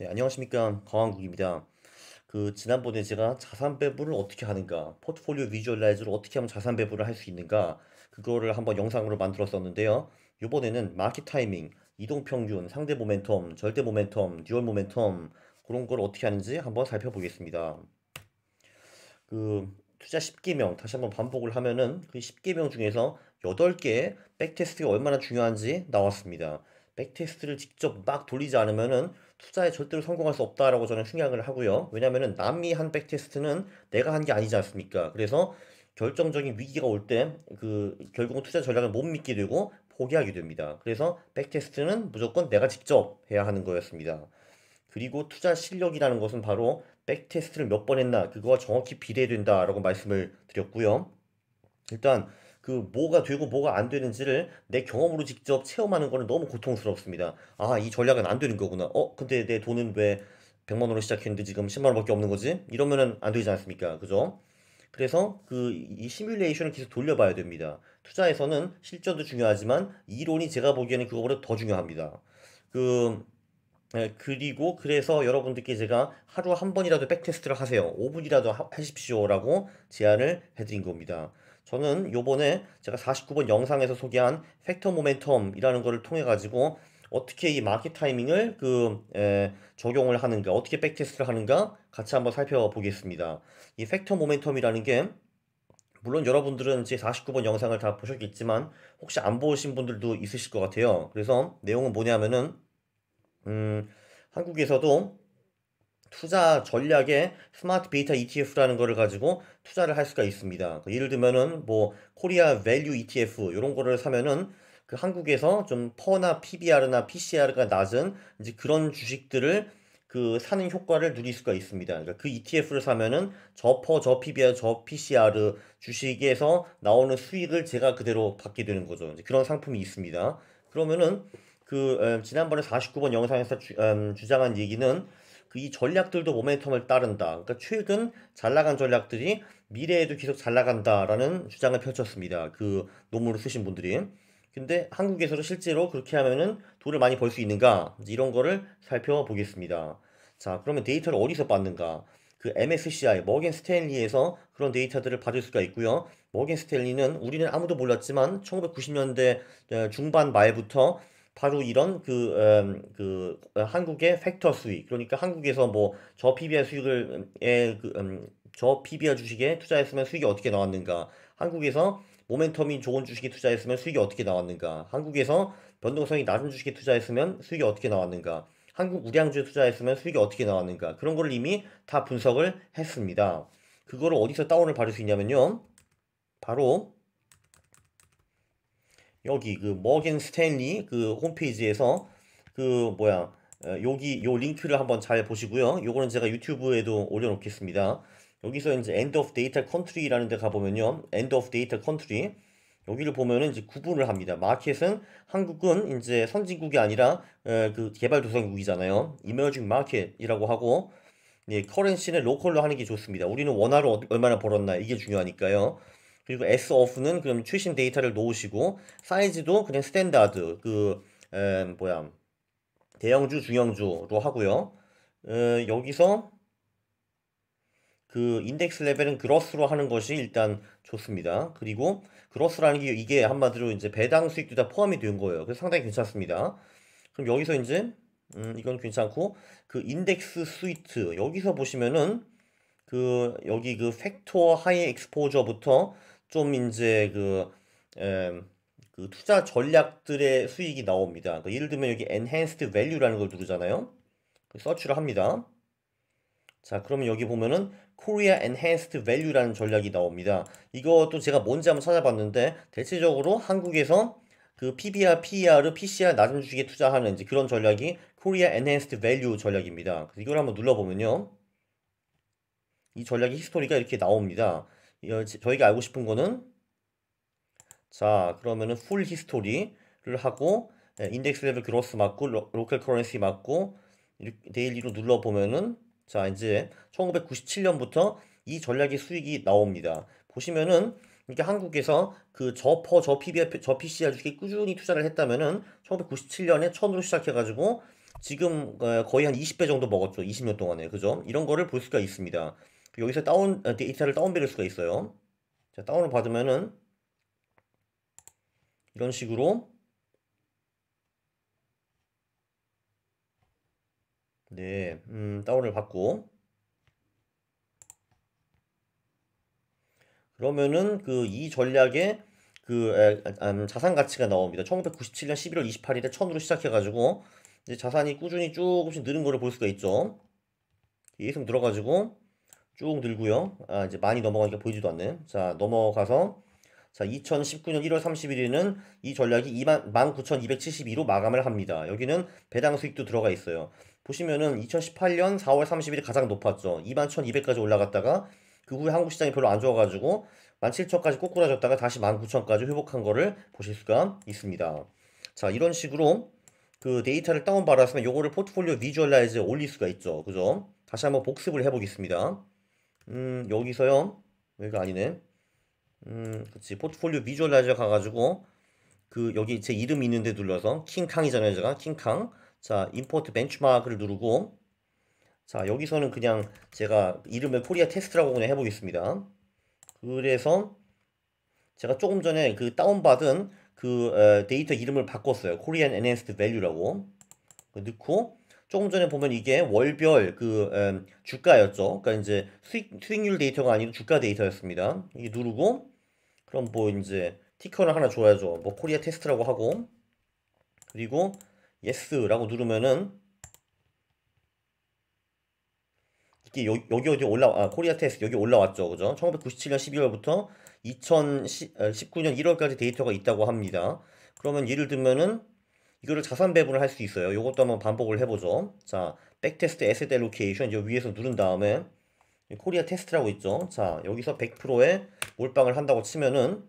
네, 안녕하십니까. 강한국입니다. 그, 지난번에 제가 자산 배분을 어떻게 하는가, 포트폴리오 비주얼라이즈를 어떻게 하면 자산 배분을 할 수 있는가, 그거를 한번 영상으로 만들었었는데요. 요번에는 마켓 타이밍, 이동평균, 상대 모멘텀, 절대 모멘텀, 듀얼 모멘텀, 그런 걸 어떻게 하는지 한번 살펴보겠습니다. 그, 투자 10개명, 다시 한번 반복을 하면은 그 10개명 중에서 8개의 백테스트가 얼마나 중요한지 나왔습니다. 백테스트를 직접 막 돌리지 않으면은 투자에 절대로 성공할 수 없다라고 저는 흉양을 하고요. 왜냐면은 남이 한 백테스트는 내가 한 게 아니지 않습니까? 그래서 결정적인 위기가 올 때 그 결국은 투자 전략을 못 믿게 되고 포기하게 됩니다. 그래서 백테스트는 무조건 내가 직접 해야 하는 거였습니다. 그리고 투자 실력이라는 것은 바로 백테스트를 몇 번 했나 그거와 정확히 비례된다라고 말씀을 드렸고요. 일단 그 뭐가 되고 뭐가 안 되는지를 내 경험으로 직접 체험하는 거는 너무 고통스럽습니다. 아, 이 전략은 안 되는 거구나. 어, 근데 내 돈은 왜 100만 원으로 시작했는데 지금 10만 원밖에 없는 거지? 이러면은 안 되지 않습니까? 그죠? 그래서 그 이 시뮬레이션을 계속 돌려봐야 됩니다. 투자에서는 실전도 중요하지만 이론이 제가 보기에는 그거보다 더 중요합니다. 그 예, 그리고 그래서 여러분들께 제가 하루 한 번이라도 백테스트를 하세요. 5분이라도 하, 하십시오라고 제안을 해드린 겁니다. 저는 요번에 제가 49번 영상에서 소개한 팩터 모멘텀이라는 것을 통해 가지고 어떻게 이 마켓 타이밍을 그 에, 적용을 하는가 어떻게 백테스트를 하는가 같이 한번 살펴보겠습니다 이 팩터 모멘텀이라는 게 물론 여러분들은 제 49번 영상을 다 보셨겠지만 혹시 안 보신 분들도 있으실 것 같아요 그래서 내용은 뭐냐면은 음 한국에서도 투자 전략에 스마트 베이터 ETF라는 거를 가지고 투자를 할 수가 있습니다. 그 예를 들면은 뭐 코리아 밸류 ETF 이런 거를 사면은 그 한국에서 좀 퍼나 PBR나 PCR가 낮은 이제 그런 주식들을 그 사는 효과를 누릴 수가 있습니다. 그러니까 그 ETF를 사면은 저퍼, 저 PBR, 저 PCR 주식에서 나오는 수익을 제가 그대로 받게 되는 거죠. 이제 그런 상품이 있습니다. 그러면은 그 음, 지난번에 49번 영상에서 주, 음, 주장한 얘기는 그이 전략들도 모멘텀을 따른다. 그러니까 최근 잘 나간 전략들이 미래에도 계속 잘 나간다라는 주장을 펼쳤습니다. 그 논문을 쓰신 분들이. 근데 한국에서도 실제로 그렇게 하면은 돈을 많이 벌 수 있는가? 이런 거를 살펴보겠습니다. 자, 그러면 데이터를 어디서 받는가? 그 MSCI 머겐 스탠리에서 그런 데이터들을 받을 수가 있고요. 머겐 스탠리는 우리는 아무도 몰랐지만 1990년대 어, 중반 말부터 바로 이런 그, 음, 그 어, 한국의 팩터 수익 그러니까 한국에서 뭐 저 PBR 수익을 에, 그, 음, 저 PBR 주식에 투자했으면 수익이 어떻게 나왔는가 한국에서 모멘텀이 좋은 주식에 투자했으면 수익이 어떻게 나왔는가 한국에서 변동성이 낮은 주식에 투자했으면 수익이 어떻게 나왔는가 한국 우량주에 투자했으면 수익이 어떻게 나왔는가 그런 걸 이미 다 분석을 했습니다 그거를 어디서 다운을 받을 수 있냐면요 바로 여기 그 머겐 스탠리 그 홈페이지에서 그 뭐야 어, 여기 요 링크를 한번 잘 보시고요. 요거는 제가 유튜브에도 올려놓겠습니다. 여기서 이제 End of Data Country라는 데 가보면요. End of Data Country 여기를 보면은 이제 구분을 합니다. 마켓은 한국은 이제 선진국이 아니라 에, 어, 그 개발도상국이잖아요. Emerging Market이라고 하고 예, 커런시는 로컬로 하는 게 좋습니다. 우리는 원화로 얼마나 벌었나 이게 중요하니까요. 그리고 S off는 그럼 최신 데이터를 놓으시고 사이즈도 그냥 스탠다드 그 에, 뭐야 대형주 중형주로 하고요. 에, 여기서 그 인덱스 레벨은 그로스로 하는 것이 일단 좋습니다. 그리고 그로스라는 게 이게 한마디로 이제 배당 수익도 다 포함이 된 거예요. 그래서 상당히 괜찮습니다. 그럼 여기서 이제 음, 이건 괜찮고 그 인덱스 스위트 여기서 보시면은 그 여기 그 팩토어 하이 엑스포저부터 좀 이제 그, 에, 음, 그 투자 전략들의 수익이 나옵니다. 그러니까 예를 들면 여기 enhanced value라는 걸 누르잖아요. 그 서치를 합니다. 자, 그러면 여기 보면은 Korea Enhanced Value라는 전략이 나옵니다. 이것도 제가 뭔지 한번 찾아봤는데 대체적으로 한국에서 그 PBR, PER, PCR 낮은 주식에 투자하는 이제 그런 전략이 Korea Enhanced Value 전략입니다. 이걸 한번 눌러보면요. 이 전략의 히스토리가 이렇게 나옵니다. 저희가 알고 싶은 거는 자 그러면은 풀 히스토리를 하고 인덱스 레벨 그로스 맞고 로, 로컬 커런시 맞고 데일리로 눌러보면은 자 이제 1997년부터 이 전략의 수익이 나옵니다. 보시면은 이렇게 한국에서 그 저퍼 저 PBF 저 PCR 주식 꾸준히 투자를 했다면은 1997년에 천으로 시작해가지고 지금 어, 거의 한 20배 정도 먹었죠. 20년 동안에 그죠? 이런 거를 볼 수가 있습니다. 여기서 다운 데이터를 어, 다운받을 수가 있어요. 자, 다운을 받으면은 이런 식으로 네, 음, 다운을 받고 그러면은 그 이 전략의 그 에, 아, 음, 자산 가치가 나옵니다. 1997년 11월 28일에 1000으로 시작해가지고 이제 자산이 꾸준히 조금씩 느는 거를 볼 수가 있죠. 예금 들어가지고 쭉 늘고요. 아, 이제 많이 넘어가니까 보이지도 않네. 자, 넘어가서 자, 2019년 1월 31일에는 이 전략이 19,272로 마감을 합니다. 여기는 배당 수익도 들어가 있어요. 보시면은 2018년 4월 30일이 가장 높았죠. 21,200까지 올라갔다가 그 후에 한국 시장이 별로 안 좋아가지고 1 7천까지 꼬꾸라졌다가 다시 1 9천까지 회복한 거를 보실 수가 있습니다. 자, 이런 식으로 그 데이터를 다운받았으면 요거를 포트폴리오 비주얼라이즈에 올릴 수가 있죠. 그죠? 다시 한번 복습을 해보겠습니다. 음, 여기서요. 여기가 아니네. 음, 그치. 포트폴리오 비주얼라이저 가가지고, 그, 여기 제 이름 있는데 눌러서, 킹캉이잖아요. 제가 킹캉. 자, 임포트 벤치마크를 누르고, 자, 여기서는 그냥 제가 이름을 코리아 테스트라고 그냥 해보겠습니다. 그래서 제가 조금 전에 그 다운받은 그 데이터 이름을 바꿨어요. 코리안 엔핸스드 밸류라고. 그 넣고, 조금 전에 보면 이게 월별 그 음, 주가였죠. 그러니까 이제 수익, 수익률 데이터가 아닌 주가 데이터였습니다. 이 누르고 그럼 뭐 이제 티커를 하나 줘야죠. 뭐 코리아 테스트라고 하고 그리고 예스라고 누르면은 이게 여, 여기 어디 올라 아 코리아 테스트 여기 올라왔죠. 그죠? 1997년 12월부터 2019년 1월까지 데이터가 있다고 합니다. 그러면 예를 들면은 이거를 자산 배분을 할 수 있어요. 이것도 한번 반복을 해보죠. 자, 백테스트 에셋 엘로케이션 이 위에서 누른 다음에 코리아 테스트라고 있죠. 자, 여기서 1 0 0에 몰빵을 한다고 치면은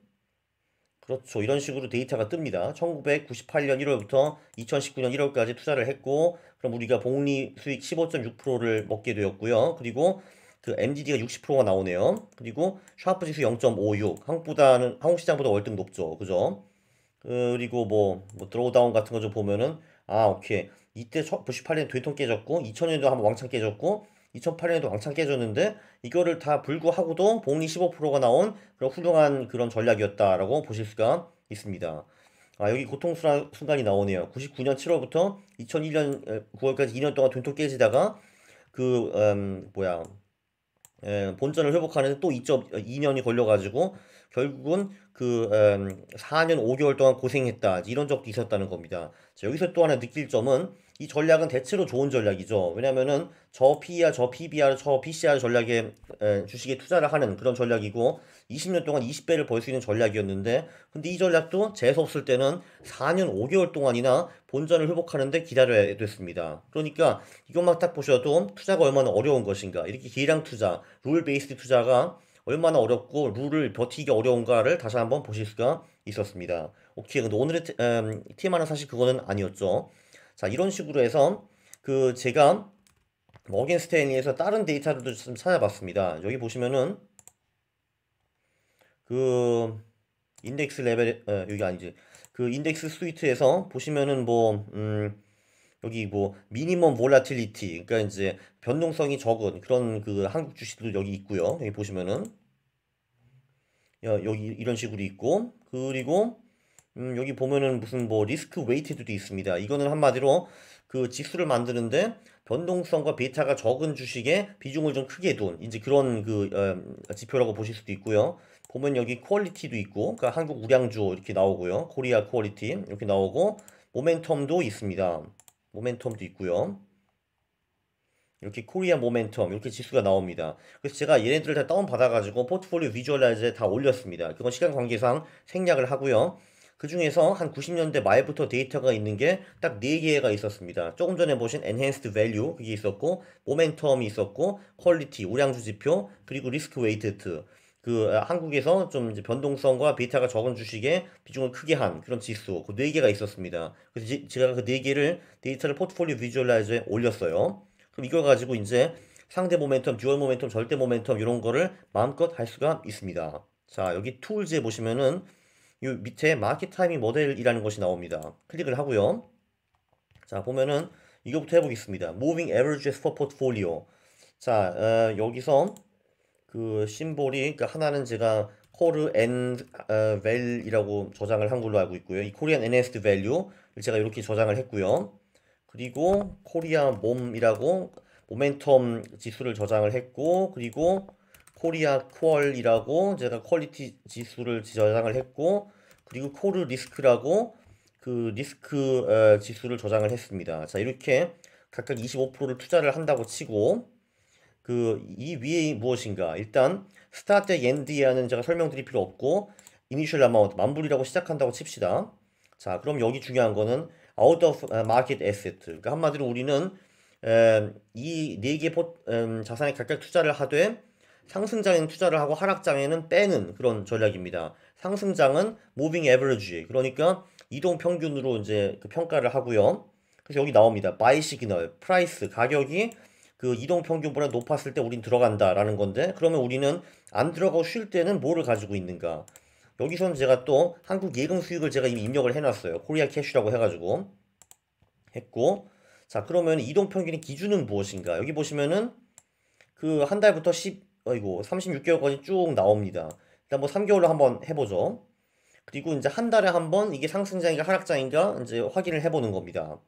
그렇죠. 이런 식으로 데이터가 뜹니다. 1998년 1월부터 2019년 1월까지 투자를 했고 그럼 우리가 복리 수익 15.6%를 먹게 되었고요. 그리고 그 MDD가 60%가 나오네요. 그리고 샤프 지수 0.56. 한국보다는 한국 시장보다 월등 높죠. 그죠? 어, 그리고 뭐, 뭐 드로우다운 같은 거 좀 보면은 아 오케이 이때 98년 도이통 깨졌고 2000년도 한번 왕창 깨졌고 2008년에도 왕창 깨졌는데 이거를 다 불구하고도 복리 15%가 나온 그런 훌륭한 그런 전략이었다라고 보실 수가 있습니다. 아 여기 고통 순간이 나오네요. 99년 7월부터 2001년 9월까지 2년 동안 돈통 깨지다가 그 음, 뭐야 예, 본전을 회복하는데 또 2.2년이 어, 걸려가지고 결국은 그 4년 음, 5개월 동안 고생했다 이런 적도 있었다는 겁니다. 자, 여기서 또 하나 느낄 점은 이 전략은 대체로 좋은 전략이죠. 왜냐면은 저 PER, 저 PBR, 저 PCR 전략에 주식에 투자를 하는 그런 전략이고 20년 동안 20배를 벌 수 있는 전략이었는데 근데 이 전략도 재수 없을 때는 4년 5개월 동안이나 본전을 회복하는데 기다려야 됐습니다. 그러니까 이것만 딱 보셔도 투자가 얼마나 어려운 것인가 이렇게 계량 투자, 룰 베이스 투자가 얼마나 어렵고 룰을 버티기 어려운가를 다시 한번 보실 수가 있었습니다. 오케이. 근데 오늘의 TMR은 음, 사실 그거는 아니었죠. 자, 이런 식으로 해서 그 제가 머겐 스테인에서 다른 데이터들도 좀 찾아봤습니다. 여기 보시면은 그 인덱스 레벨 어, 여기 아니지. 그 인덱스 스위트에서 보시면은 뭐 음, 여기 뭐 미니멈 볼라틸리티 그러니까 이제 변동성이 적은 그런 그 한국 주식도 여기 있고요. 여기 보시면은 어, 여기 이런 식으로 있고 그리고 음, 여기 보면은 무슨 뭐 리스크 웨이트드도 있습니다. 이거는 한마디로 그 지수를 만드는데 변동성과 베타가 적은 주식에 비중을 좀 크게 둔 이제 그런 그 음, 지표라고 보실 수도 있고요. 보면 여기 퀄리티도 있고 그러니까 한국 우량주 이렇게 나오고요. 코리아 퀄리티 이렇게 나오고 모멘텀도 있습니다. 모멘텀도 있고요. 이렇게 코리아 모멘텀 이렇게 지수가 나옵니다. 그래서 제가 얘네들을 다 다운받아가지고 포트폴리오 비주얼라이즈에 다 올렸습니다. 그건 시간 관계상 생략을 하고요. 그 중에서 한 90년대 말부터 데이터가 있는 게 딱 4개가 있었습니다. 조금 전에 보신 Enhanced Value 그게 있었고 모멘텀이 있었고 퀄리티, 우량주 지표, 그리고 리스크 웨이트트 그 아, 한국에서 좀 변동성과 베타가 적은 주식에 비중을 크게 한 그런 지수 그 4개가 있었습니다. 그래서 지, 제가 그 4개를 데이터를 포트폴리오 비주얼라이저에 올렸어요. 그럼 이걸 가지고 이제 상대 모멘텀, 듀얼 모멘텀, 절대 모멘텀 이런 거를 마음껏 할 수가 있습니다. 자, 여기 툴즈에 보시면은 이 밑에 마켓 타이밍 모델이라는 것이 나옵니다. 클릭을 하고요. 자, 보면은 이거부터 해보겠습니다. Moving Averages for Portfolio. 자, 어, 여기서 그 심볼이 그 하나는 제가 코르 엔 어, 벨이라고 저장을 한 걸로 알고 있고요. 이 코리안 NSD 밸류를 제가 이렇게 저장을 했고요. 그리고 코리아 몸이라고 모멘텀 지수를 저장을 했고 그리고 코리아 퀄이라고 제가 퀄리티 지수를 저장을 했고 그리고 코르 리스크라고 그 리스크 어, 지수를 저장을 했습니다. 자 이렇게 각각 25%를 투자를 한다고 치고 그 이 위에 무엇인가 일단 스타트 엔디에는 제가 설명드릴 필요 없고 이니셜 라마운트 만불이라고 시작한다고 칩시다. 자 그럼 여기 중요한 거는 out of 어, market asset. 그러니까 한마디로 우리는 이 네 개의 음, 자산에 각각 투자를 하되 상승장에는 투자를 하고 하락장에는 빼는 그런 전략입니다. 상승장은 moving average. 그러니까 이동 평균으로 이제 그 평가를 하고요. 그래서 여기 나옵니다. buy signal, price, 가격이 그 이동 평균보다 높았을 때 우린 들어간다라는 건데 그러면 우리는 안 들어가고 쉴 때는 뭐를 가지고 있는가? 여기서는 제가 또 한국 예금 수익을 제가 이미 입력을 해놨어요. 코리아 캐시라고 해가지고 했고 자 그러면 이동 평균의 기준은 무엇인가? 여기 보시면은 그 한 달부터 10 어이고 36개월까지 쭉 나옵니다. 일단 뭐 3개월로 한번 해보죠. 그리고 이제 한 달에 한번 이게 상승장인가 하락장인가 이제 확인을 해보는 겁니다.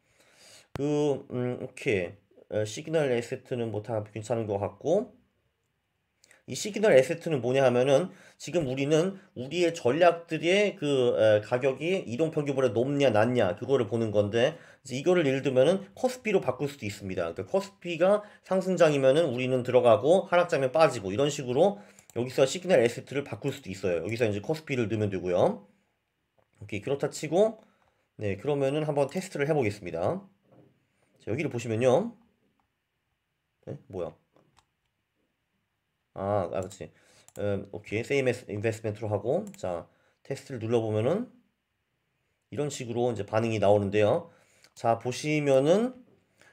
그 음, 오케이 어, 시그널 에세트는 뭐다 괜찮은 것 같고 이 시그널 에세트는 뭐냐 하면은 지금 우리는 우리의 전략들의 그 가격이 이동 평균보다 높냐 낮냐 그거를 보는 건데 이거를 예를 들면은 코스피로 바꿀 수도 있습니다. 그러스피가 그러니까 상승장이면은 우리는 들어가고 하락장이면 빠지고 이런 식으로 여기서 시그널 에세트를 바꿀 수도 있어요. 여기서 이제 코스피를 넣으면 되고요. 오케이 그렇다 치고 네 그러면은 한번 테스트를 해보겠습니다. 자, 여기를 보시면요. 네, 뭐야? 아, 아 그렇지. 음, 오케이. Same as investment로 하고 자, 테스트를 눌러 보면은 이런 식으로 이제 반응이 나오는데요. 자, 보시면은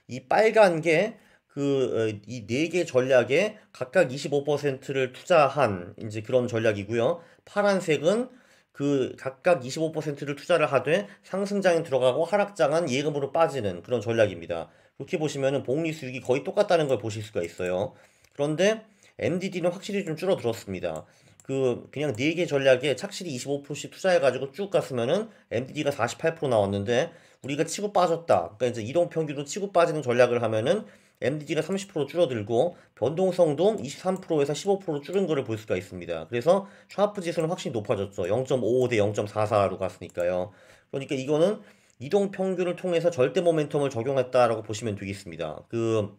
이 빨간 게 그 이 네개 어, 전략에 각각 25%를 투자한 이제 그런 전략이고요. 파란색은 그 각각 25%를 투자를 하되 상승장에 들어가고 하락장은 예금으로 빠지는 그런 전략입니다. 이렇게 보시면은 복리 수익이 거의 똑같다는 걸 보실 수가 있어요. 그런데 MDD는 확실히 좀 줄어들었습니다. 그 그냥 4개 전략에 착실히 25%씩 투자해가지고 쭉 갔으면은 MDD가 48% 나왔는데 우리가 치고 빠졌다. 그러니까 이제 이동 평균도 치고 빠지는 전략을 하면은 MDD가 30% 줄어들고 변동성도 23%에서 15%로 줄은 거를 볼 수가 있습니다. 그래서 샤프 지수는 확실히 높아졌죠. 0.55 대 0.44로 갔으니까요. 그러니까 이거는 이동 평균을 통해서 절대 모멘텀을 적용했다라고 보시면 되겠습니다. 그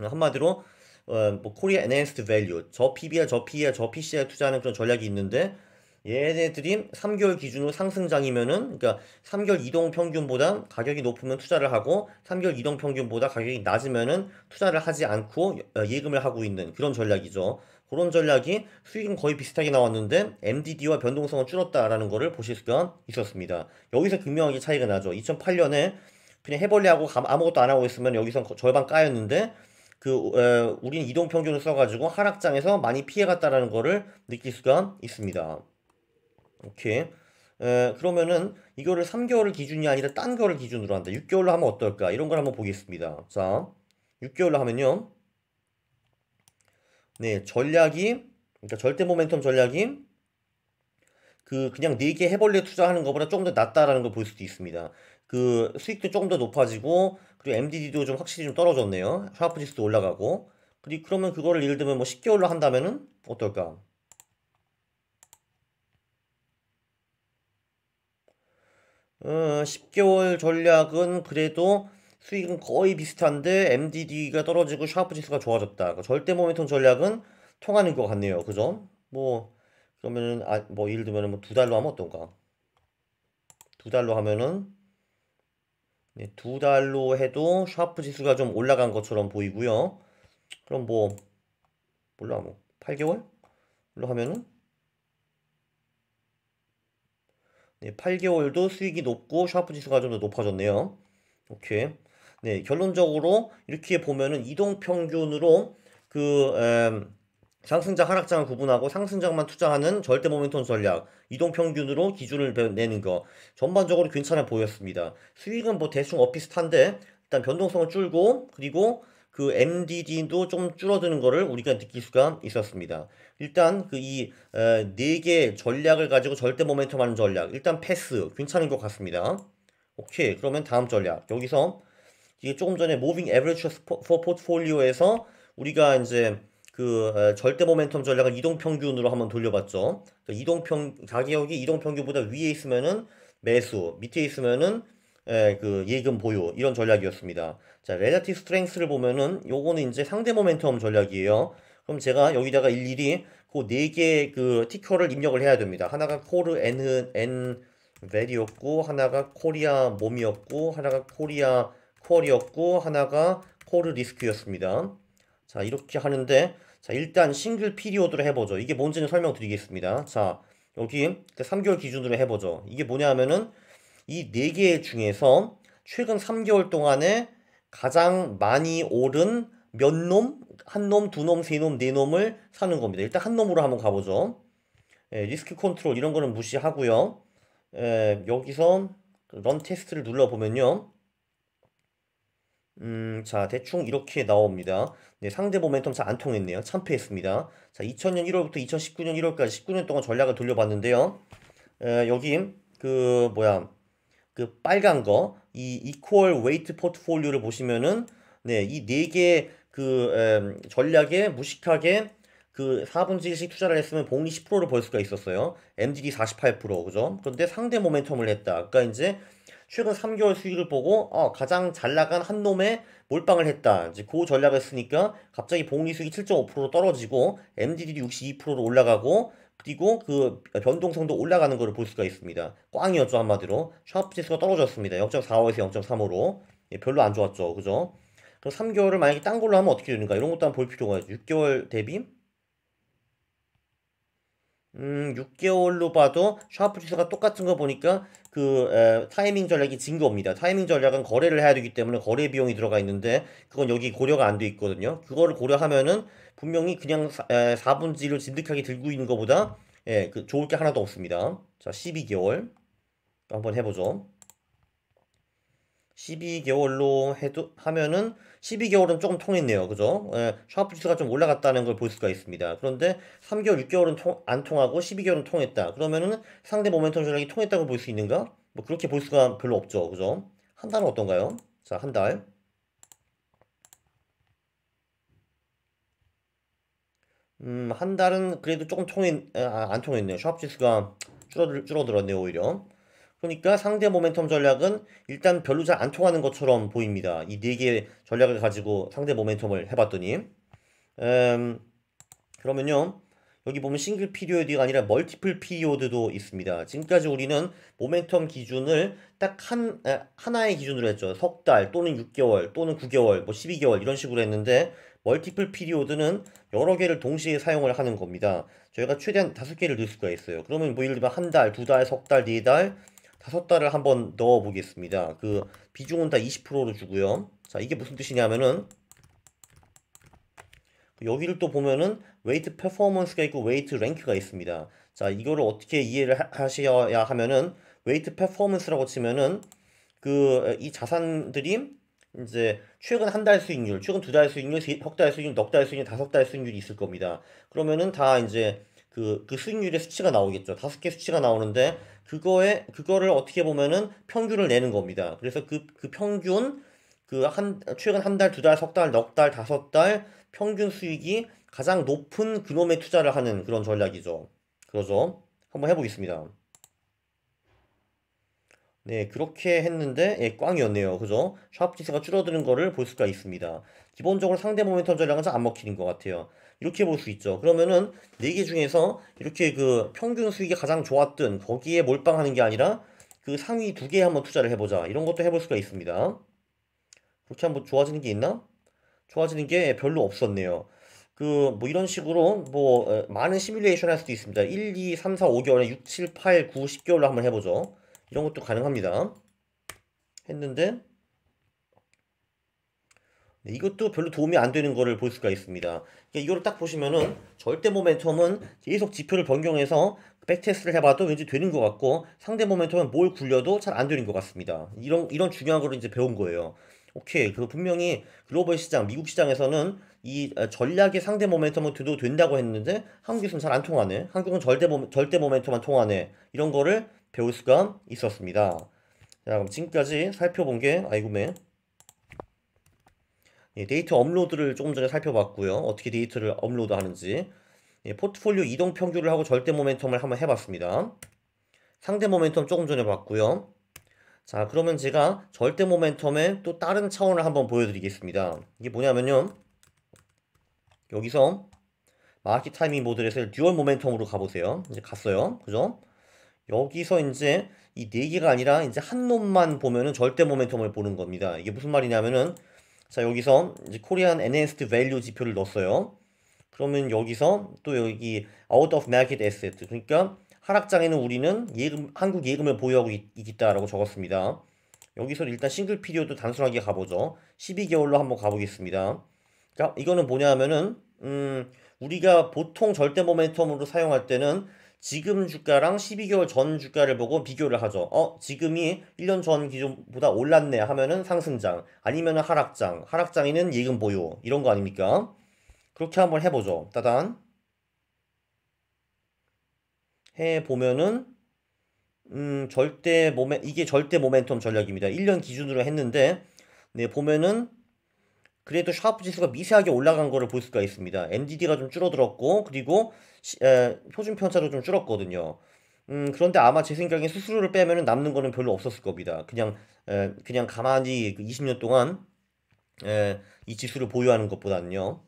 한마디로 어, 뭐 코리아 엔앤스트 밸류 저 p b r 저 P야 저 PC에 투자하는 그런 전략이 있는데 얘네들이 3개월 기준으로 상승장이면은 그러니까 3개월 이동 평균보다 가격이 높으면 투자를 하고 3개월 이동 평균보다 가격이 낮으면은 투자를 하지 않고 어, 예금을 하고 있는 그런 전략이죠. 그런 전략이 수익은 거의 비슷하게 나왔는데 MDD와 변동성은 줄었다라는 거를 보실 수가 있었습니다. 여기서 극명하게 차이가 나죠. 2008년에 그냥 해벌레하고 아무것도 안 하고 있으면 여기서 절반 까였는데 그 어, 에, 우린 이동 평균을 써가지고 하락장에서 많이 피해갔다라는 거를 느낄 수가 있습니다. 오케이. 에, 그러면은 이거를 3개월을 기준이 아니라 딴 거를 기준으로 한다. 6개월로 하면 어떨까? 이런 걸 한번 보겠습니다. 자, 6개월로 하면요. 네, 전략이 그러니까 절대 모멘텀 전략이 그 그냥 4개 해벌레 투자하는 것보다 조금 더 낫다라는 걸 볼 수도 있습니다. 그 수익도 조금 더 높아지고 그리고 MDD도 좀 확실히 좀 떨어졌네요. 샤프지스도 올라가고. 그리고 그러면 그거를 예를 들면 뭐 10개월로 한다면은 어떨까? 10개월 어, 전략은 그래도 수익은 거의 비슷한데 MDD가 떨어지고 샤프 지수가 좋아졌다. 그러니까 절대 모멘텀 전략은 통하는 것 같네요. 그죠? 뭐 그러면은 아, 뭐 예를 들면은 뭐두 달로 하면 어떤가? 두 달로 하면은 네, 두 달로 해도 샤프 지수가 좀 올라간 것처럼 보이고요. 그럼 뭐 몰라 뭐 8개월로 하면은 네, 8개월도 수익이 높고 샤프 지수가 좀 더 높아졌네요. 오케이. 네, 결론적으로 이렇게 보면은 이동 평균으로 그 음, 상승장 하락장을 구분하고 상승장만 투자하는 절대 모멘텀 전략, 이동평균으로 기준을 내는 거 전반적으로 괜찮아 보였습니다. 수익은 뭐 대충 어피스한데 일단 변동성을 줄고 그리고 그 MDD도 좀 줄어드는 거를 우리가 느낄 수가 있었습니다. 일단 그 이 네 개 전략을 가지고 절대 모멘텀 하는 전략 일단 패스 괜찮은 것 같습니다. 오케이 그러면 다음 전략 여기서 이게 조금 전에 모빙 에버리지 포 포트폴리오에서 우리가 이제 그 어, 절대 모멘텀 전략은 이동 평균으로 한번 돌려봤죠. 그러니까 이동 평 가격이 이동 평균보다 위에 있으면은 매수, 밑에 있으면은 예, 그 예금 보유 이런 전략이었습니다. 자, 레자티 스트렝스를 보면은 요거는 이제 상대 모멘텀 전략이에요. 그럼 제가 여기다가 일일이 그 네 개의 그 티커를 입력을 해야 됩니다. 하나가 코르 N N 베리였고 하나가 코리아 몸이었고 하나가 코리아 콜이었고 하나가 코르 리스크였습니다. 자 이렇게 하는데 자 일단 싱글 피리오드로 해보죠 이게 뭔지는 설명드리겠습니다 자 여기 3개월 그 기준으로 해보죠 이게 뭐냐 하면은 이 4개 중에서 최근 3개월 동안에 가장 많이 오른 몇 놈? 한 놈, 두 놈, 세 놈, 네 놈을 사는 겁니다. 일단 한 놈으로 한번 가보죠. 예, 리스크 컨트롤 이런 거는 무시하고요. 예, 여기서 런 테스트를 눌러보면요. 음, 자, 대충 이렇게 나옵니다. 네, 상대 모멘텀 잘 안 통했네요. 참패했습니다. 자, 2000년 1월부터 2019년 1월까지 19년 동안 전략을 돌려봤는데요. 에, 여기, 그, 뭐야, 그 빨간 거, 이 이퀄 웨이트 포트폴리오를 보시면은, 네, 이 네 개 그, 에, 전략에 무식하게 그4분지 1씩 투자를 했으면 봉이 10%를 벌 수가 있었어요. MDD 48%, 그죠? 그런데 상대 모멘텀을 했다. 아까 그러니까 이제 최근 3개월 수익을 보고 어, 가장 잘 나간 한 놈에 몰빵을 했다. 이제 그 전략을 쓰니까 갑자기 복리 수익이 7.5%로 떨어지고 MDD도 62%로 올라가고 그리고 그 변동성도 올라가는 것을 볼 수가 있습니다. 꽝이었죠 한마디로 샤프 지수가 떨어졌습니다. 0.45에서 0.35로 예, 별로 안 좋았죠, 그죠? 그럼 3개월을 만약에 딴 걸로 하면 어떻게 되는가 이런 것도 한번 볼 필요가 있죠. 6개월 대비 음, 6개월로 봐도 샤프 지수가 똑같은 거 보니까 그 에, 타이밍 전략이 진 겁니다. 타이밍 전략은 거래를 해야 되기 때문에 거래 비용이 들어가 있는데 그건 여기 고려가 안 돼 있거든요. 그거를 고려하면은 분명히 그냥 사, 에, 4분지를 진득하게 들고 있는 것보다 예, 그 좋을 게 하나도 없습니다. 자, 12개월 한번 해보죠. 12개월로 해도 하면은 12개월은 조금 통했네요. 그죠? 예, 샤프 지수가 좀 올라갔다는 걸 볼 수가 있습니다. 그런데 3개월, 6개월은 통, 안 통하고 12개월은 통했다. 그러면은 상대 모멘텀 전략이 통했다고 볼 수 있는가? 뭐 그렇게 볼 수가 별로 없죠. 그죠? 한 달은 어떤가요? 자, 한 달. 음, 한 달은 그래도 조금 통했, 아, 안 통했네요. 샤샵 지수가 줄어들, 줄어들었네요, 오히려. 그러니까 상대 모멘텀 전략은 일단 별로 잘 안 통하는 것처럼 보입니다. 이 네 개의 전략을 가지고 상대 모멘텀을 해봤더니 음, 그러면요. 여기 보면 싱글 피리오드가 아니라 멀티플 피리오드도 있습니다. 지금까지 우리는 모멘텀 기준을 딱 한, 하나의 기준으로 했죠. 석 달 또는 6개월 또는 9개월 뭐 12개월 이런 식으로 했는데 멀티플 피리오드는 여러 개를 동시에 사용을 하는 겁니다. 저희가 최대한 5 개를 넣을 수가 있어요. 그러면 뭐 예를 들면 한 달, 두 달, 석 달, 네 달, 다섯 달을 한번 넣어 보겠습니다. 그 비중은 다 20%로 주고요. 자, 이게 무슨 뜻이냐면은 여기를 또 보면은 웨이트 퍼포먼스가 있고 웨이트 랭크가 있습니다. 자, 이거를 어떻게 이해를 하셔야 하면은 웨이트 퍼포먼스라고 치면은 그 이 자산들이 이제 최근 한 달 수익률, 최근 두 달 수익률, 석달 수익률, 넉달 수익률, 다섯 달 수익률이 있을 겁니다. 그러면은 다 이제 그, 그 수익률의 수치가 나오겠죠. 다섯 개 수치가 나오는데 그거에 그거를 어떻게 보면은 평균을 내는 겁니다. 그래서 그그 그 평균 그 한 최근 한 달, 두 달, 석 달, 넉 달, 다섯 달 평균 수익이 가장 높은 그놈의 투자를 하는 그런 전략이죠. 그러죠. 한번 해보겠습니다. 네, 그렇게 했는데 예, 꽝이었네요. 그죠? 샤프 지수가 줄어드는 거를 볼 수가 있습니다. 기본적으로 상대 모멘텀 전략은 잘 안 먹히는 것 같아요. 이렇게 볼 수 있죠. 그러면은 네 개 중에서 이렇게 그 평균 수익이 가장 좋았던 거기에 몰빵하는 게 아니라 그 상위 두 개에 한번 투자를 해보자. 이런 것도 해볼 수가 있습니다. 그렇게 한번 좋아지는 게 있나? 좋아지는 게 별로 없었네요. 그 뭐 이런 식으로 뭐 어, 많은 시뮬레이션 할 수도 있습니다. 1, 2, 3, 4, 5개월에 6, 7, 8, 9, 10개월로 한번 해보죠. 이런 것도 가능합니다. 했는데 네, 이것도 별로 도움이 안 되는 거를 볼 수가 있습니다. 그러니까 이거를 딱 보시면은 절대 모멘텀은 계속 지표를 변경해서 백테스트를 해봐도 왠지 되는 것 같고 상대 모멘텀은 뭘 굴려도 잘 안 되는 것 같습니다. 이런 이런 중요한 걸 이제 배운 거예요. 오케이. 그리고 분명히 글로벌 시장, 미국 시장에서는 이 어, 전략의 상대 모멘텀은 돼도 된다고 했는데 한국에서는 잘 안 통하네. 한국은 절대 모, 절대 모멘텀만 통하네. 이런 거를 배울 수가 있었습니다. 자 그럼 지금까지 살펴본 게 아이구매 예, 데이터 업로드를 조금 전에 살펴봤고요. 어떻게 데이터를 업로드하는지 예, 포트폴리오 이동 평균을 하고 절대 모멘텀을 한번 해봤습니다. 상대 모멘텀 조금 전에 봤고요. 자 그러면 제가 절대 모멘텀의 또 다른 차원을 한번 보여드리겠습니다. 이게 뭐냐면요. 여기서 마켓 타이밍 모델에서 듀얼 모멘텀으로 가보세요. 이제 갔어요. 그죠? 여기서 이제 이 네 개가 아니라 이제 한 놈만 보면은 절대 모멘텀을 보는 겁니다. 이게 무슨 말이냐면은 자 여기서 이제 코리안 NASD 밸류 지표를 넣었어요. 그러면 여기서 또 여기 out of market asset 그러니까 하락장에는 우리는 예금 한국 예금을 보유하고 있, 있다라고 적었습니다. 여기서 일단 싱글 피리오도 단순하게 가보죠. 12개월로 한번 가보겠습니다. 자 이거는 뭐냐 하면은 음 우리가 보통 절대 모멘텀으로 사용할 때는 지금 주가랑 12개월 전 주가를 보고 비교를 하죠. 어, 지금이 1년 전 기준보다 올랐네 하면은 상승장, 아니면은 하락장, 하락장에는 예금 보유, 이런 거 아닙니까? 그렇게 한번 해보죠. 따단. 해보면은, 음, 절대 모멘, 이게 절대 모멘텀 전략입니다. 1년 기준으로 했는데, 네, 보면은, 그래도 샤프 지수가 미세하게 올라간 거를 볼 수가 있습니다. MDD가 좀 줄어들었고 그리고 시, 에, 표준 편차도 좀 줄었거든요. 음, 그런데 아마 제 생각에 수수료를 빼면 남는 거는 별로 없었을 겁니다. 그냥 에, 그냥 가만히 20년 그 동안 에, 이 지수를 보유하는 것보다는요.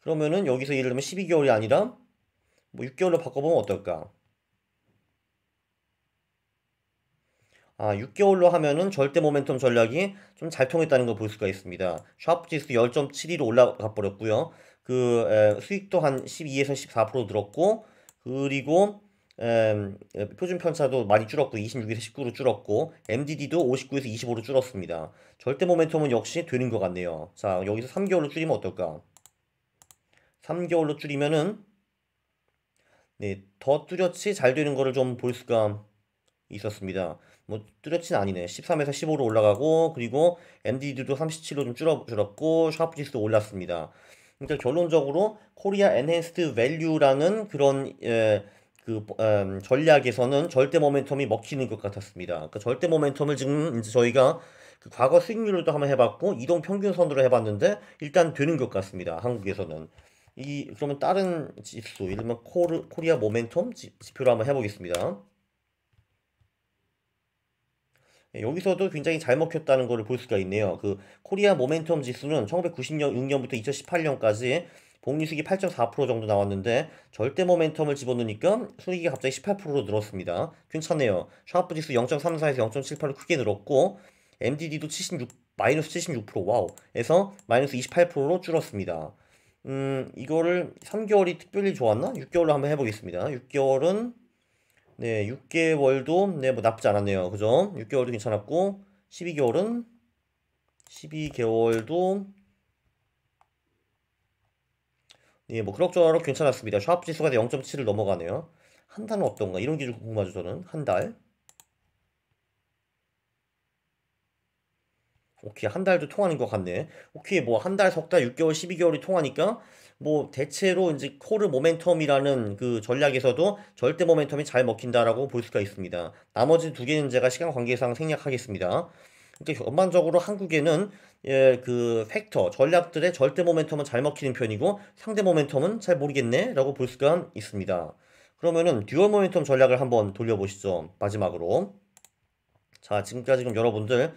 그러면은 여기서 예를 들면 12개월이 아니라 뭐 6개월로 바꿔보면 어떨까? 아, 6개월로 하면은 절대 모멘텀 전략이 좀 잘 통했다는 걸 볼 수가 있습니다. 샤프 지수 1 0 7위로 올라가 버렸고요. 그 에, 수익도 한 12에서 14% 늘었고 그리고 음, 에, 표준 편차도 많이 줄었고 26에서 19로 줄었고 MDD도 59에서 25로 줄었습니다. 절대 모멘텀은 역시 되는 것 같네요. 자 여기서 3개월로 줄이면 어떨까? 3개월로 줄이면은 네, 더 뚜렷이 잘 되는 거를 좀볼 수가 있었습니다. 뭐 뚜렷이는 아니네. 13에서 15로 올라가고 그리고 m 디 d 도 37로 좀 줄어 줄었고 샤프지스도 올랐습니다. 그러니까 결론적으로 코리아 엔핸스트 밸류라는 그런 에, 예, 그 음, 전략에서는 절대 모멘텀이 먹히는 것 같았습니다. 그 절대 모멘텀을 지금 이제 저희가 그 과거 수익률도 한번 해봤고 이동 평균선으로 해봤는데 일단 되는 것 같습니다. 한국에서는 이 그러면 다른 지수, 예를 들면 코르, 코리아 모멘텀 지표로 한번 해보겠습니다. 예, 여기서도 굉장히 잘 먹혔다는 것을 볼 수가 있네요. 그 코리아 모멘텀 지수는 1996년부터 2018년까지 복리수익이 8.4% 정도 나왔는데 절대 모멘텀을 집어넣으니까 수익이 갑자기 18%로 늘었습니다. 괜찮네요. 샤프 지수 0.34에서 0.78로 크게 늘었고 MDD도 76 마이너스 76% 와우에서 마이너스 28%로 줄었습니다. 음 이거를 3개월이 특별히 좋았나? 6개월로 한번 해보겠습니다. 6개월은 네, 6개월도 네, 뭐 나쁘지 않았네요. 그죠? 6개월도 괜찮았고 12개월은 12개월도 네, 예, 뭐 그럭저럭 괜찮았습니다. 샤프 지수가 0.7을 넘어가네요. 한 달은 어떤가? 이런 기준 궁금하죠, 저는. 한 달. 오케이 한 달도 통하는 것 같네. 오케이 뭐 한 달, 석 달, 6개월, 12개월이 통하니까 뭐 대체로 이제 코르 모멘텀이라는 그 전략에서도 절대 모멘텀이 잘 먹힌다라고 볼 수가 있습니다. 나머지 두 개는 제가 시간 관계상 생략하겠습니다. 그러니까 전반적으로 한국에는 예, 그 팩터 전략들의 절대 모멘텀은 잘 먹히는 편이고 상대 모멘텀은 잘 모르겠네라고 볼 수가 있습니다. 그러면은 듀얼 모멘텀 전략을 한번 돌려보시죠. 마지막으로. 자, 지금까지 그럼 여러분들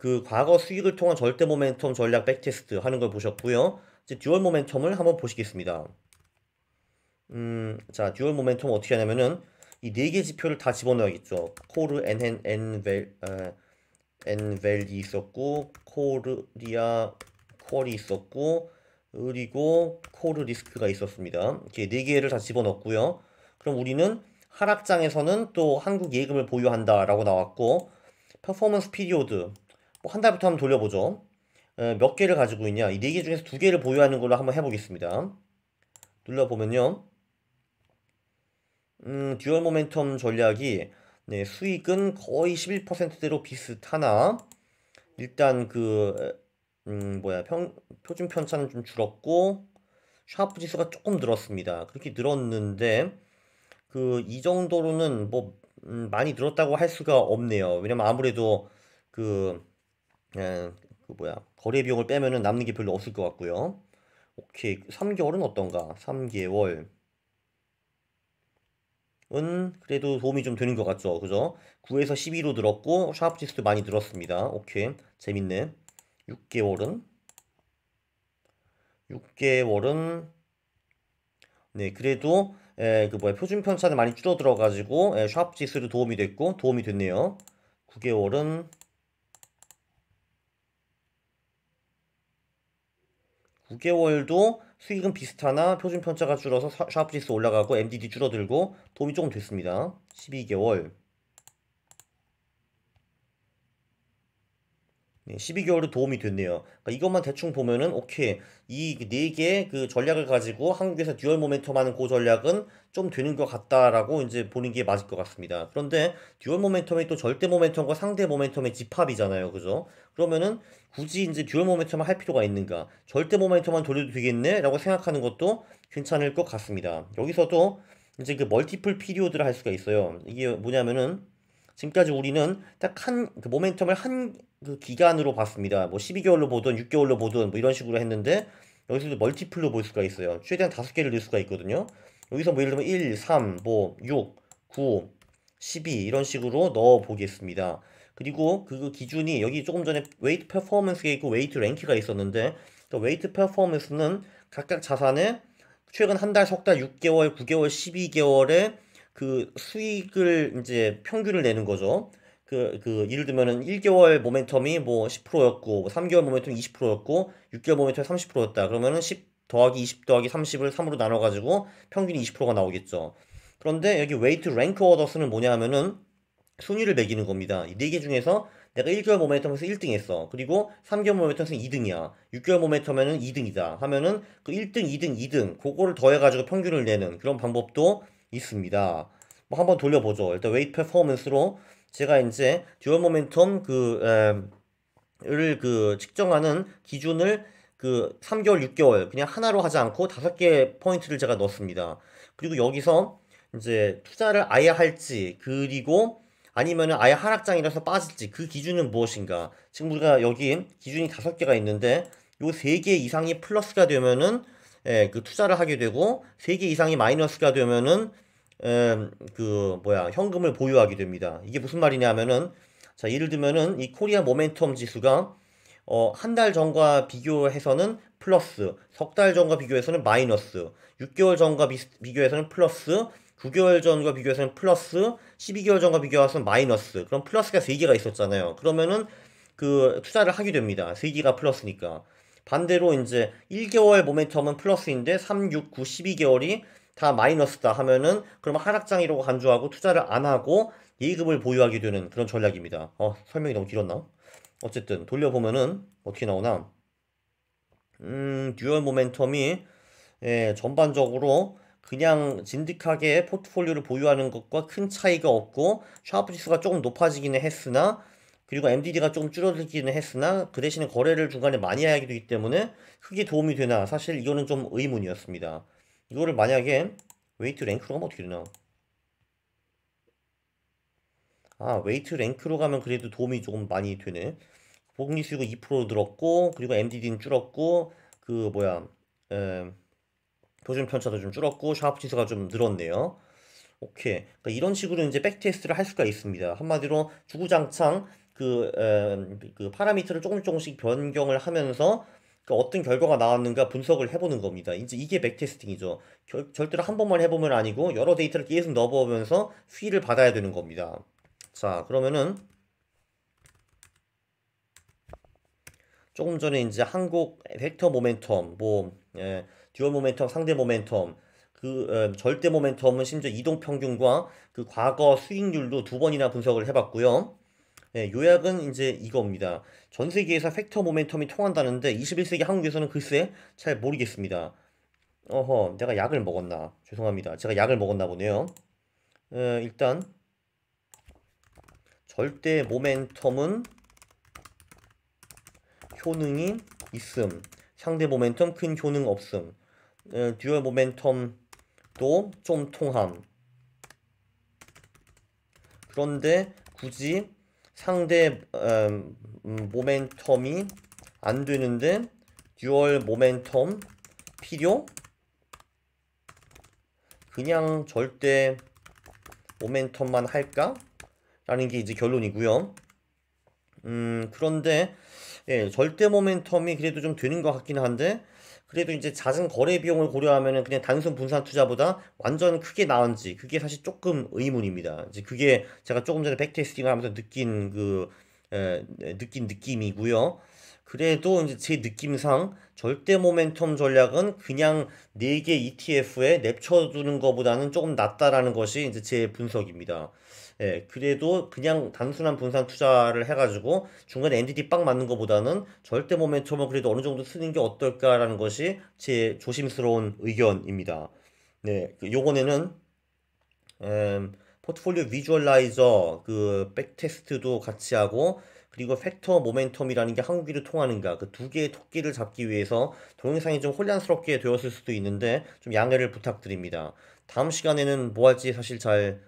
그 과거 수익을 통한 절대 모멘텀 전략 백테스트 하는 걸 보셨고요. 이제 듀얼 모멘텀을 한번 보시겠습니다. 음, 자, 듀얼 모멘텀 어떻게 하냐면은 이 네 개 지표를 다 집어넣어야겠죠. 코르, 엔헨, 엔벨, 엔벨이 있었고 코르리아, 퀄이 있었고 그리고 코르 리스크가 있었습니다. 이렇게 네 개를 다 집어넣었고요. 그럼 우리는 하락장에서는 또 한국 예금을 보유한다라고 나왔고 퍼포먼스 피리오드 뭐한 달부터 한번 돌려보죠. 에, 어, 몇 개를 가지고 있냐? 이 네 개 중에서 두 개를 보유하는 걸로 한번 해보겠습니다. 눌러보면요. 음, 듀얼 모멘텀 전략이 네, 수익은 거의 11%대로 비슷하나 일단 그 음, 뭐야 평, 표준 편차는 좀 줄었고 샤프 지수가 조금 늘었습니다. 그렇게 늘었는데 그 이 정도로는 뭐 음, 많이 늘었다고 할 수가 없네요. 왜냐면 아무래도 그 예, 그 뭐야 거래 비용을 빼면은 남는 게 별로 없을 것 같고요. 오케이 3개월은 어떤가? 3개월 은 그래도 도움이 좀 되는 것 같죠. 그죠? 9에서 12로 늘었고 샤프 지수도 많이 늘었습니다. 오케이 재밌네. 6개월은 6개월은 네 그래도 에, 예, 그 뭐야 표준 편차는 많이 줄어들어 가지고 예, 샤프 지수도 도움이 됐고 도움이 됐네요. 9개월은 9개월도 수익은 비슷하나 표준 편차가 줄어서 샤프지스 올라가고 MDD 줄어들고 도움이 조금 됐습니다. 12개월 12개월도 예, 도움이 됐네요. 그러니까 이것만 대충 보면은 오케이 이 네개그 전략을 가지고 한국에서 듀얼 모멘텀하는 그 전략은 좀 되는 것 같다라고 이제 보는 게 맞을 것 같습니다. 그런데 듀얼 모멘텀이 또 절대 모멘텀과 상대 모멘텀의 집합이잖아요, 그죠? 그러면은 굳이 이제 듀얼 모멘텀을 할 필요가 있는가? 절대 모멘텀만 돌려도 되겠네라고 생각하는 것도 괜찮을 것 같습니다. 여기서도 이제 그 멀티플 피리오드를 할 수가 있어요. 이게 뭐냐면은 지금까지 우리는 딱 한 그 모멘텀을 한 그 기간으로 봤습니다. 뭐 12개월로 보든 6개월로 보든 뭐 이런 식으로 했는데 여기서도 멀티플로 볼 수가 있어요. 최대한 다섯 개를 넣을 수가 있거든요. 여기서 뭐 예를 들면 1, 3, 뭐 6, 9, 12 이런 식으로 넣어 보겠습니다. 그리고 그, 그 기준이 여기 조금 전에 웨이트 퍼포먼스가 있고 웨이트 랭크가 있었는데 그 웨이트 퍼포먼스는 각각 자산의 최근 한 달, 석 달, 6개월, 9개월, 12개월에 그 수익을 이제 평균을 내는 거죠. 그, 그, 예를 들면은 1개월 모멘텀이 뭐 10%였고, 3개월 뭐 모멘텀이 20%였고, 6개월 모멘텀이 30%였다. 그러면은 10 더하기 20 더하기 30을 3으로 나눠가지고 평균이 20%가 나오겠죠. 그런데 여기 웨이트 랭크 어더스는 뭐냐 하면은 순위를 매기는 겁니다. 이네개 중에서 내가 1개월 모멘텀에서 1등 했어. 그리고 3개월 모멘텀에서 2등이야. 6개월 모멘텀에는 2등이다. 하면은 그 1등, 2등, 2등, 그거를 더해가지고 평균을 내는 그런 방법도 있습니다. 뭐 한번 돌려보죠. 일단 웨이트 퍼포먼스로 제가 이제 듀얼 모멘텀 그를 그 측정하는 기준을 그 3개월, 6개월 그냥 하나로 하지 않고 다섯 개 포인트를 제가 넣었습니다. 그리고 여기서 이제 투자를 아예 할지 그리고 아니면 아예 하락장이라서 빠질지 그 기준은 무엇인가? 지금 우리가 여기 기준이 다섯 개가 있는데 요세개 이상이 플러스가 되면은 예, 그 투자를 하게 되고 세 개 이상이 마이너스가 되면은 음, 그 뭐야 현금을 보유하게 됩니다. 이게 무슨 말이냐면은 자 예를 들면은 이 코리아 모멘텀 지수가 어, 한 달 전과 비교해서는 플러스, 석 달 전과 비교해서는 마이너스, 6개월 전과 비, 비교해서는 플러스, 9개월 전과 비교해서는 플러스, 12개월 전과 비교해서는 마이너스. 그럼 플러스가 3개가 있었잖아요. 그러면은 그 투자를 하게 됩니다. 3개가 플러스니까. 반대로 이제 1개월 모멘텀은 플러스인데 3, 6, 9, 12개월이 다 마이너스다 하면은 그러면 하락장이라고 간주하고 투자를 안 하고 예금을 보유하게 되는 그런 전략입니다. 어, 설명이 너무 길었나? 어쨌든 돌려보면은 어떻게 나오나? 음, 듀얼 모멘텀이 예, 전반적으로 그냥 진득하게 포트폴리오를 보유하는 것과 큰 차이가 없고 샤프 지수가 조금 높아지기는 했으나 그리고 MDD가 좀 줄어들기는 했으나 그 대신에 거래를 중간에 많이 하게 되기 때문에 크게 도움이 되나 사실 이거는 좀 의문이었습니다. 이거를 만약에 웨이트 랭크로 가면 어떻게 되나? 아 웨이트 랭크로 가면 그래도 도움이 조금 많이 되네. 복리 수익은 2% 늘었고 그리고 MDD는 줄었고 그 뭐야 에, 표준 편차도 좀 줄었고 샤프 지수가 좀 늘었네요. 오케이. 그러니까 이런 식으로 이제 백테스트를 할 수가 있습니다. 한마디로 주구장창 그, 에, 그 파라미터를 조금 조금씩 변경을 하면서 그 어떤 결과가 나왔는가 분석을 해보는 겁니다. 이제 이게 백테스팅이죠. 결, 절대로 한 번만 해보면 아니고 여러 데이터를 계속 넣어보면서 수를 받아야 되는 겁니다. 자 그러면은 조금 전에 이제 한국 벡터 모멘텀, 뭐 예, 듀얼 모멘텀, 상대 모멘텀, 그 에, 절대 모멘텀은 심지어 이동 평균과 그 과거 수익률도 두 번이나 분석을 해봤고요. 예, 요약은 이제 이겁니다. 전 세계에서 팩터 모멘텀이 통한다는데 21세기 한국에서는 글쎄 잘 모르겠습니다. 어허, 내가 약을 먹었나? 죄송합니다. 제가 약을 먹었나 보네요. 예, 일단 절대 모멘텀은 효능이 있음. 상대 모멘텀 큰 효능 없음. 예, 듀얼 모멘텀도 좀 통함. 그런데 굳이 상대 음, 음, 모멘텀이 안 되는데 듀얼 모멘텀 필요? 그냥 절대 모멘텀만 할까? 라는 게 이제 결론이고요. 음, 그런데 예, 절대 모멘텀이 그래도 좀 되는 것 같긴 한데 그래도 이제 잦은 거래 비용을 고려하면은 그냥 단순 분산 투자보다 완전 크게 나은지 그게 사실 조금 의문입니다. 이제 그게 제가 조금 전에 백테스팅을 하면서 느낀 그 에, 느낀 느낌이고요. 그래도 이제 제 느낌상 절대 모멘텀 전략은 그냥 4개 ETF에 냅쳐두는 것보다는 조금 낫다라는 것이 이제 제 분석입니다. 예, 그래도 그냥 단순한 분산 투자를 해가지고 중간에 엔디티 빵 맞는 것보다는 절대 모멘텀을 그래도 어느 정도 쓰는 게 어떨까라는 것이 제 조심스러운 의견입니다. 네, 그 요번에는 음, 포트폴리오 비주얼라이저 그 백테스트도 같이 하고 그리고 팩터 모멘텀이라는 게한국이를 통하는가 그 두 개의 토끼를 잡기 위해서 동영상이 좀 혼란스럽게 되었을 수도 있는데 좀 양해를 부탁드립니다. 다음 시간에는 뭐 할지 사실 잘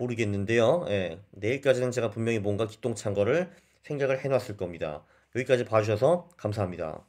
모르겠는데요. 예, 내일까지는 제가 분명히 뭔가 기똥찬 거를 생각을 해놨을 겁니다. 여기까지 봐주셔서 감사합니다.